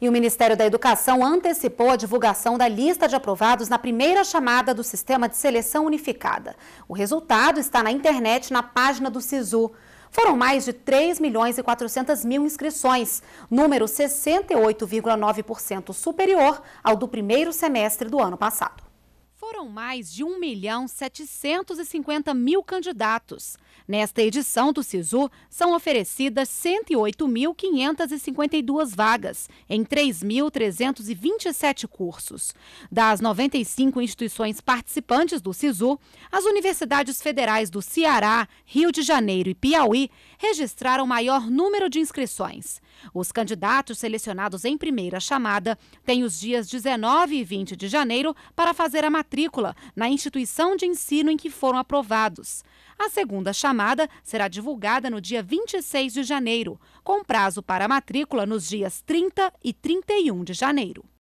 E o Ministério da Educação antecipou a divulgação da lista de aprovados na primeira chamada do Sistema de Seleção Unificada. O resultado está na internet na página do SISU. Foram mais de 3 milhões e 400 mil inscrições, número 68,9% superior ao do primeiro semestre do ano passado. Foram mais de 1 milhão 750 mil candidatos. Nesta edição do SISU, são oferecidas 108.552 vagas em 3.327 cursos. Das 95 instituições participantes do SISU, as universidades federais do Ceará, Rio de Janeiro e Piauí registraram maior número de inscrições. Os candidatos selecionados em primeira chamada têm os dias 19 e 20 de janeiro para fazer a matéria matrícula na instituição de ensino em que foram aprovados. A segunda chamada será divulgada no dia 26 de janeiro, com prazo para matrícula nos dias 30 e 31 de janeiro.